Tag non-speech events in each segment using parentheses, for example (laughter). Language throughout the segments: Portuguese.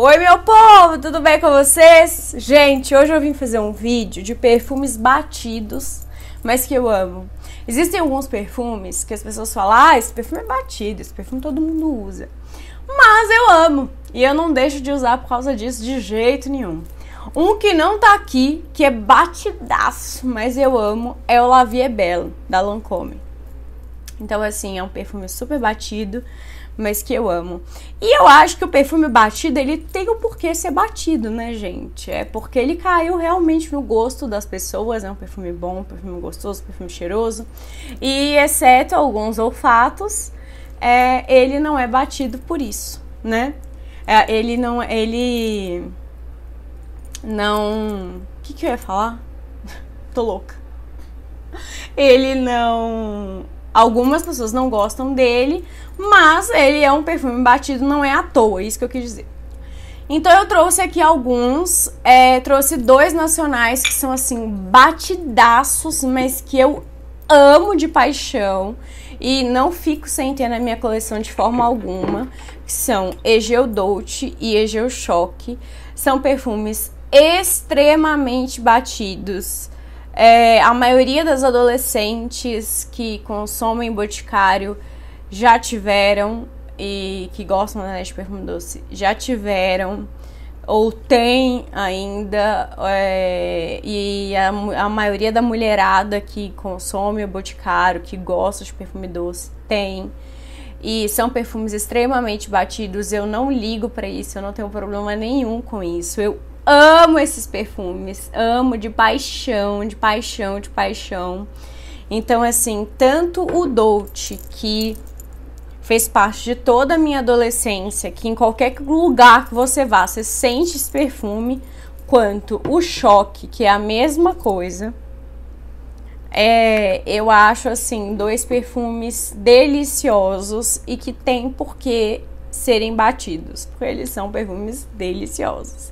Oi, meu povo, tudo bem com vocês? Gente, hoje eu vim fazer um vídeo de perfumes batidos, mas que eu amo. Existem alguns perfumes que as pessoas falam, ah, esse perfume é batido, esse perfume todo mundo usa. Mas eu amo e eu não deixo de usar por causa disso de jeito nenhum. Um que não tá aqui, que é batidaço, mas eu amo, é o Lavie Belle, da Lancôme. Então, assim, é um perfume super batido, mas que eu amo. E eu acho que o perfume batido, ele tem o porquê ser batido, né, gente? É porque ele caiu realmente no gosto das pessoas, é um perfume bom, um perfume gostoso, um perfume cheiroso. E exceto alguns olfatos, é, ele não é batido por isso, né? É, ele não. Ele. Não. O que, que eu ia falar? (laughs) Tô louca. Ele não Algumas pessoas não gostam dele, mas ele é um perfume batido, não é à toa, é isso que eu quis dizer. Então eu trouxe aqui alguns, é, trouxe dois nacionais que são assim, batidaços, mas que eu amo de paixão e não fico sem ter na minha coleção de forma alguma, que são Egeu Dolce e Egeu Choque. São perfumes extremamente batidos, é, a maioria das adolescentes que consomem boticário já tiveram e que gostam né, de perfume doce já tiveram ou tem ainda é, e a, a, maioria da mulherada que consome o boticário que gosta de perfume doce tem e são perfumes extremamente batidos eu não ligo para isso eu não tenho problema nenhum com isso eu amo esses perfumes, amo de paixão, de paixão, de paixão. Então, assim, tanto o Dolce, que fez parte de toda a minha adolescência, que em qualquer lugar que você vá, você sente esse perfume, quanto o Choque, que é a mesma coisa. É, eu acho assim dois perfumes deliciosos e que tem por que serem batidos, porque eles são perfumes deliciosos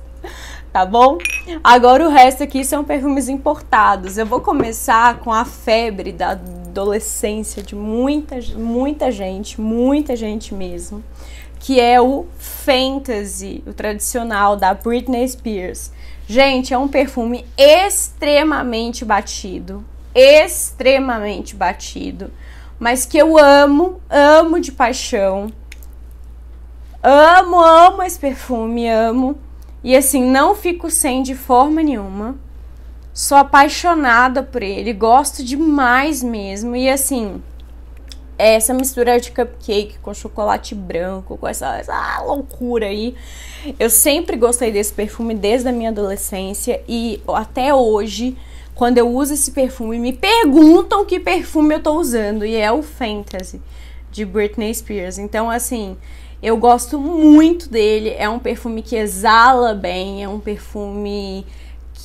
tá bom? Agora o resto aqui são perfumes importados. Eu vou começar com a febre da adolescência de muita, muita gente, muita gente mesmo, que é o Fantasy, o tradicional da Britney Spears. Gente, é um perfume extremamente batido, extremamente batido, mas que eu amo, amo de paixão. Amo, amo esse perfume, amo. E assim, não fico sem de forma nenhuma. Sou apaixonada por ele, gosto demais mesmo. E assim, essa mistura de cupcake com chocolate branco, com essa, essa, loucura aí. Eu sempre gostei desse perfume desde a minha adolescência e até hoje, quando eu uso esse perfume, me perguntam que perfume eu tô usando e é o Fantasy de Britney Spears. Então, assim, eu gosto muito dele, é um perfume que exala bem, é um perfume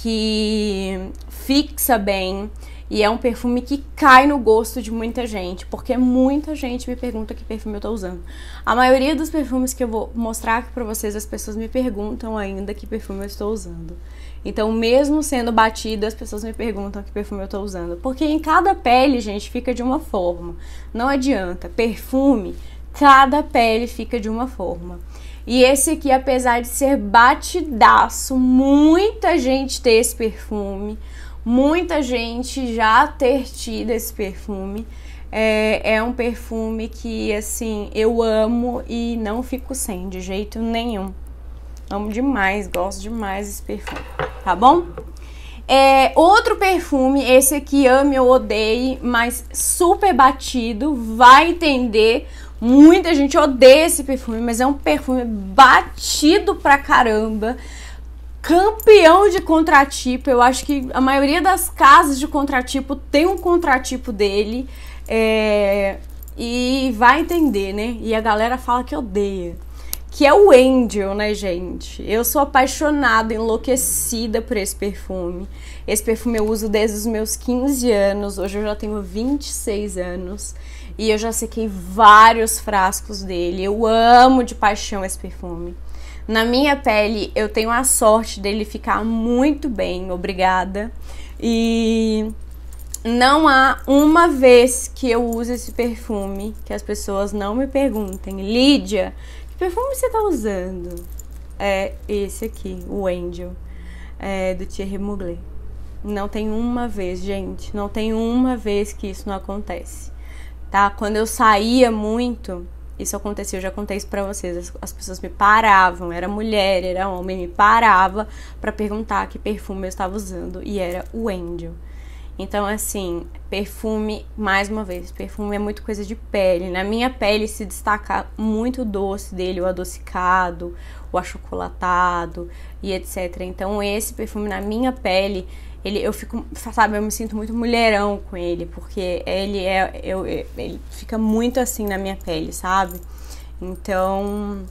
que fixa bem e é um perfume que cai no gosto de muita gente, porque muita gente me pergunta que perfume eu tô usando. A maioria dos perfumes que eu vou mostrar aqui pra vocês, as pessoas me perguntam ainda que perfume eu estou usando. Então, mesmo sendo batido, as pessoas me perguntam que perfume eu tô usando. Porque em cada pele, gente, fica de uma forma. Não adianta. Perfume cada pele fica de uma forma. E esse aqui, apesar de ser batidaço, muita gente ter esse perfume, muita gente já ter tido esse perfume. É, é um perfume que, assim, eu amo e não fico sem de jeito nenhum. Amo demais, gosto demais desse perfume, tá bom? É, outro perfume, esse aqui ame ou odeie, mas super batido, vai entender Muita gente odeia esse perfume, mas é um perfume batido pra caramba. Campeão de contratipo. Eu acho que a maioria das casas de contratipo tem um contratipo dele. É... E vai entender, né? E a galera fala que odeia que é o Angel, né, gente? Eu sou apaixonada, enlouquecida por esse perfume. Esse perfume eu uso desde os meus 15 anos, hoje eu já tenho 26 anos e eu já sequei vários frascos dele. Eu amo de paixão esse perfume. Na minha pele, eu tenho a sorte dele ficar muito bem, obrigada. E não há uma vez que eu uso esse perfume que as pessoas não me perguntem, Lídia, perfume você tá usando? É esse aqui, o Angel, é, do Thierry Mugler. Não tem uma vez, gente, não tem uma vez que isso não acontece, tá? Quando eu saía muito, isso acontecia, eu já contei isso pra vocês. As, as, pessoas me paravam, era mulher, era homem, me parava para perguntar que perfume eu estava usando e era o Angel. Então, assim, perfume, mais uma vez, perfume é muito coisa de pele. Na minha pele se destaca muito o doce dele, o adocicado, o achocolatado e etc. Então, esse perfume na minha pele, ele, eu fico, sabe, eu me sinto muito mulherão com ele, porque ele é, eu, ele fica muito assim na minha pele, sabe? Então,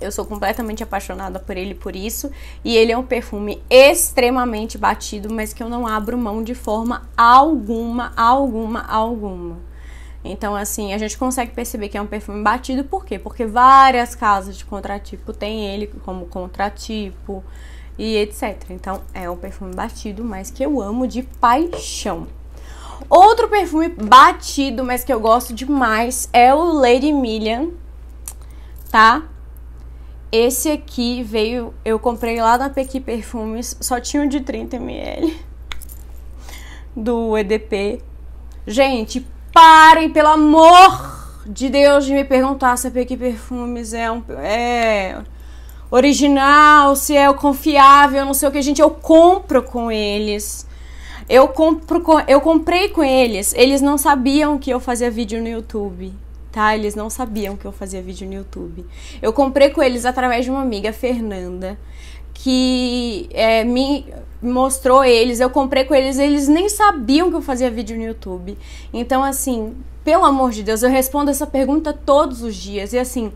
eu sou completamente apaixonada por ele por isso. E ele é um perfume extremamente batido, mas que eu não abro mão de forma alguma, alguma, alguma. Então, assim, a gente consegue perceber que é um perfume batido, por quê? Porque várias casas de contratipo tem ele como contratipo e etc. Então, é um perfume batido, mas que eu amo de paixão. Outro perfume batido, mas que eu gosto demais, é o Lady Million, tá? Esse aqui veio, eu comprei lá na Pequi Perfumes, só tinha um de 30ml do EDP. Gente, parem, pelo amor de Deus, de me perguntar se a Pequi Perfumes é um. É original, se é confiável, não sei o que. Gente, eu compro com eles. Eu, compro com, eu comprei com eles. Eles não sabiam que eu fazia vídeo no YouTube tá? Eles não sabiam que eu fazia vídeo no YouTube. Eu comprei com eles através de uma amiga, Fernanda, que é, me mostrou eles. Eu comprei com eles, eles nem sabiam que eu fazia vídeo no YouTube. Então, assim, pelo amor de Deus, eu respondo essa pergunta todos os dias. E assim.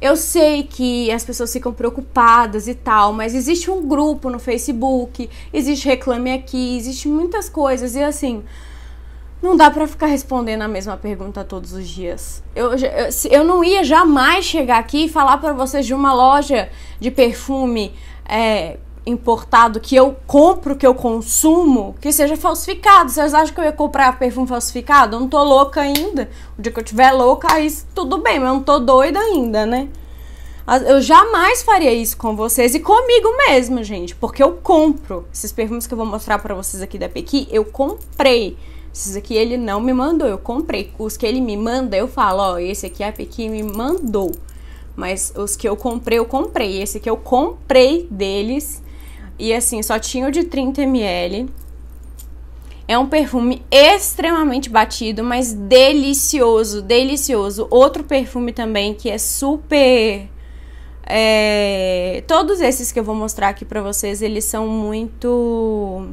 Eu sei que as pessoas ficam preocupadas e tal, mas existe um grupo no Facebook, existe Reclame Aqui, existe muitas coisas. E assim, não dá para ficar respondendo a mesma pergunta todos os dias. Eu, eu, eu não ia jamais chegar aqui e falar para vocês de uma loja de perfume é, importado que eu compro, que eu consumo, que seja falsificado. Vocês acham que eu ia comprar perfume falsificado? Eu não tô louca ainda. O dia que eu tiver louca, aí tudo bem, mas eu não tô doida ainda, né? Eu jamais faria isso com vocês e comigo mesmo, gente, porque eu compro. Esses perfumes que eu vou mostrar para vocês aqui da Pequi, eu comprei. Esses aqui ele não me mandou, eu comprei. Os que ele me manda, eu falo, ó, esse aqui é a Pequi me mandou. Mas os que eu comprei, eu comprei. Esse aqui eu comprei deles. E assim, só tinha o de 30 ml. É um perfume extremamente batido, mas delicioso, delicioso. Outro perfume também que é super. É... Todos esses que eu vou mostrar aqui pra vocês, eles são muito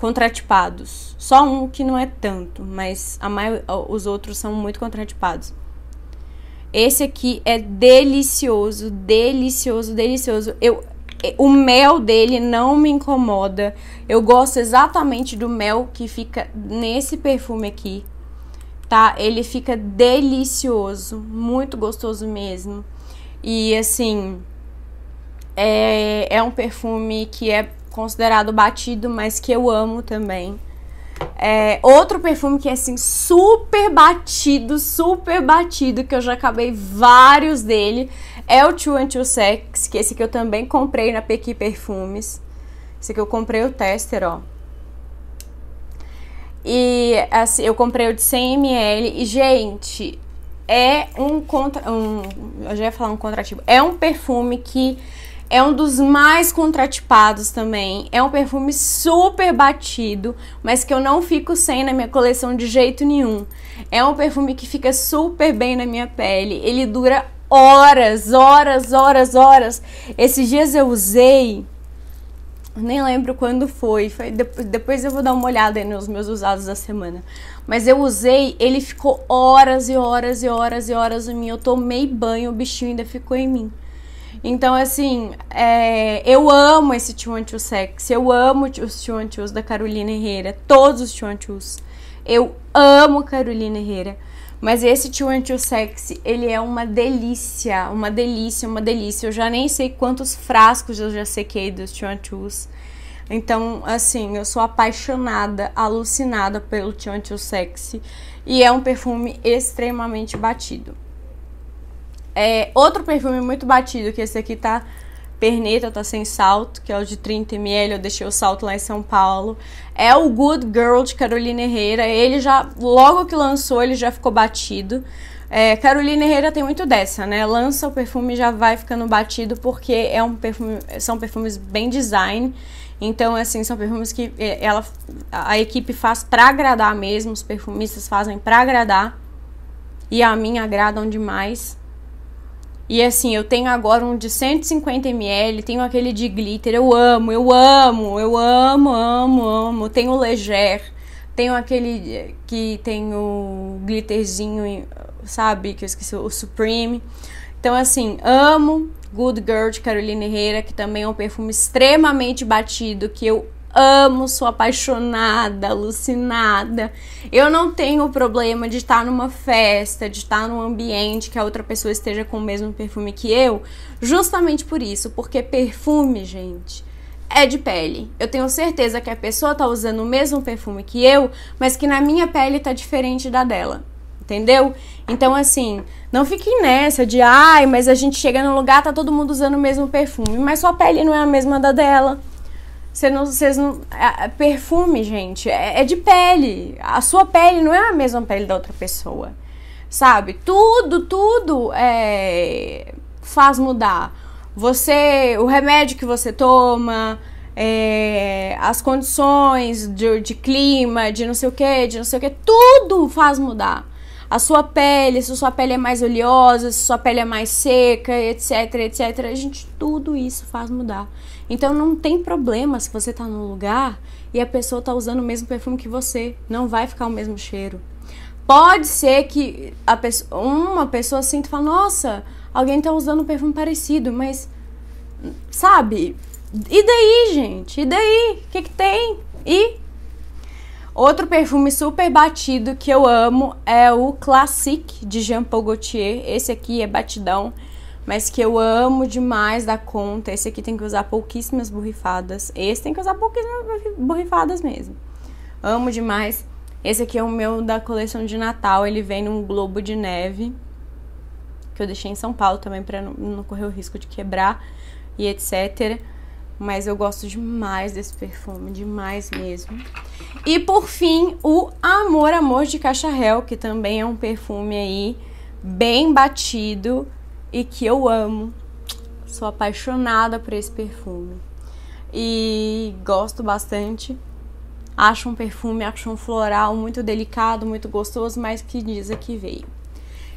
contratipados. Só um que não é tanto, mas maio, os outros são muito contratipados. Esse aqui é delicioso, delicioso, delicioso. Eu, é, o mel dele não me incomoda. Eu gosto exatamente do mel que fica nesse perfume aqui, tá? Ele fica delicioso, muito gostoso mesmo. E assim, é, é um perfume que é considerado batido, mas que eu amo também. É, outro perfume que é assim, super batido, super batido, que eu já acabei vários dele, é o Two and Two Sex, que esse que eu também comprei na Pequi Perfumes. Esse que eu comprei o tester, ó. E assim, eu comprei o de 100ml e, gente, é um contra. Um, eu já ia falar um contrativo. É um perfume que é um dos mais contratipados também. É um perfume super batido, mas que eu não fico sem na minha coleção de jeito nenhum. É um perfume que fica super bem na minha pele. Ele dura horas, horas, horas, horas. Esses dias eu usei nem lembro quando foi, foi depois eu vou dar uma olhada nos meus usados da semana. Mas eu usei, ele ficou horas e horas e horas e horas em mim. Eu tomei banho, o bichinho ainda ficou em mim. Então, assim, é, eu amo esse Tio Chu Sexy eu amo os Chuan Chus da Carolina Herrera, todos os Chuan Chus. Eu amo Carolina Herrera. Mas esse Tio Anti Sexy, ele é uma delícia, uma delícia, uma delícia. Eu já nem sei quantos frascos eu já sequei dos Tio Antius. Então, assim, eu sou apaixonada, alucinada pelo Tio Anti Sexy. E é um perfume extremamente batido. É, outro perfume muito batido, que esse aqui tá perneta, tá sem salto, que é o de 30ml, eu deixei o salto lá em São Paulo. É o Good Girl de Carolina Herrera, ele já, logo que lançou, ele já ficou batido. É, Carolina Herrera tem muito dessa, né? Lança o perfume e já vai ficando batido, porque é um perfume, são perfumes bem design. Então, assim, são perfumes que é, ela, a equipe faz pra agradar mesmo, os perfumistas fazem pra agradar. E a mim agradam demais. E assim, eu tenho agora um de 150ml, tenho aquele de glitter, eu amo, eu amo, eu amo, amo, amo. Tenho o Leger, tenho aquele que tem o glitterzinho, sabe, que eu esqueci, o Supreme. Então assim, amo Good Girl de Carolina Herrera, que também é um perfume extremamente batido, que eu amo, sou apaixonada, alucinada. Eu não tenho problema de estar numa festa, de estar num ambiente que a outra pessoa esteja com o mesmo perfume que eu, justamente por isso, porque perfume, gente, é de pele. Eu tenho certeza que a pessoa tá usando o mesmo perfume que eu, mas que na minha pele tá diferente da dela. Entendeu? Então, assim, não fiquem nessa de ai, mas a gente chega num lugar, tá todo mundo usando o mesmo perfume, mas sua pele não é a mesma da dela você não, vocês não. É, é, perfume, gente, é, é de pele. A sua pele não é a mesma pele da outra pessoa. Sabe? Tudo, tudo é, faz mudar. Você. O remédio que você toma. É, as condições de, de, clima, de não sei o que, de não sei o que, tudo faz mudar a sua pele, se sua pele é mais oleosa, se sua pele é mais seca, etc, etc. A gente, tudo isso faz mudar. Então não tem problema se você tá num lugar e a pessoa tá usando o mesmo perfume que você, não vai ficar o mesmo cheiro. Pode ser que a pessoa, uma pessoa sinta e fala, nossa, alguém tá usando um perfume parecido, mas sabe? E daí, gente? E daí? O que, que tem? E Outro perfume super batido que eu amo é o Classique de Jean Paul Gaultier. Esse aqui é batidão, mas que eu amo demais da conta. Esse aqui tem que usar pouquíssimas borrifadas. Esse tem que usar pouquíssimas borrifadas mesmo. Amo demais. Esse aqui é o meu da coleção de Natal. Ele vem num globo de neve que eu deixei em São Paulo também para não, não correr o risco de quebrar e etc. Mas eu gosto demais desse perfume, demais mesmo. E por fim, o Amor Amor de Cacharel, que também é um perfume aí bem batido e que eu amo. Sou apaixonada por esse perfume. E gosto bastante. Acho um perfume, acho um floral muito delicado, muito gostoso, mas que diz que veio.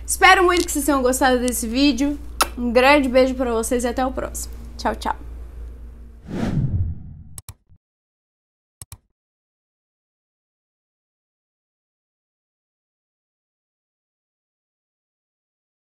Espero muito que vocês tenham gostado desse vídeo. Um grande beijo para vocês e até o próximo. Tchau, tchau.